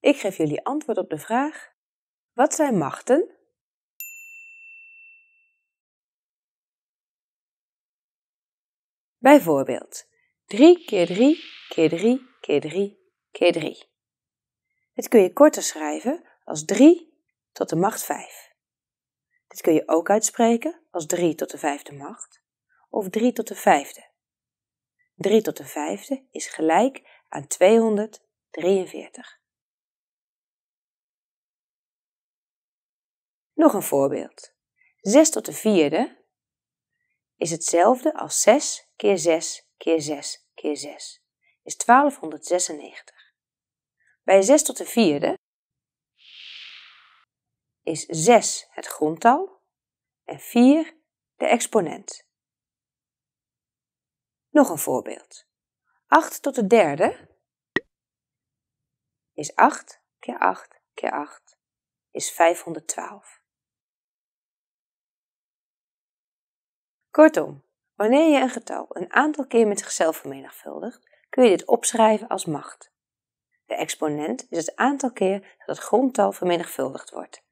Ik geef jullie antwoord op de vraag: wat zijn machten? Bijvoorbeeld 3 keer 3 keer 3 keer 3 keer 3. Dit kun je korter schrijven als 3 tot de macht 5. Dit kun je ook uitspreken als 3 tot de vijfde macht of 3 tot de vijfde. 3 tot de vijfde is gelijk aan 243. Nog een voorbeeld. 6 tot de vierde is hetzelfde als 6 keer 6 keer 6 keer 6. Is 1296. Bij 6 tot de vierde is 6 het grondtal en 4 de exponent. Nog een voorbeeld. 8 tot de derde is 8 keer 8 keer 8 is 512. Kortom, wanneer je een getal een aantal keer met zichzelf vermenigvuldigt, kun je dit opschrijven als macht. De exponent is het aantal keer dat het grondtal vermenigvuldigd wordt.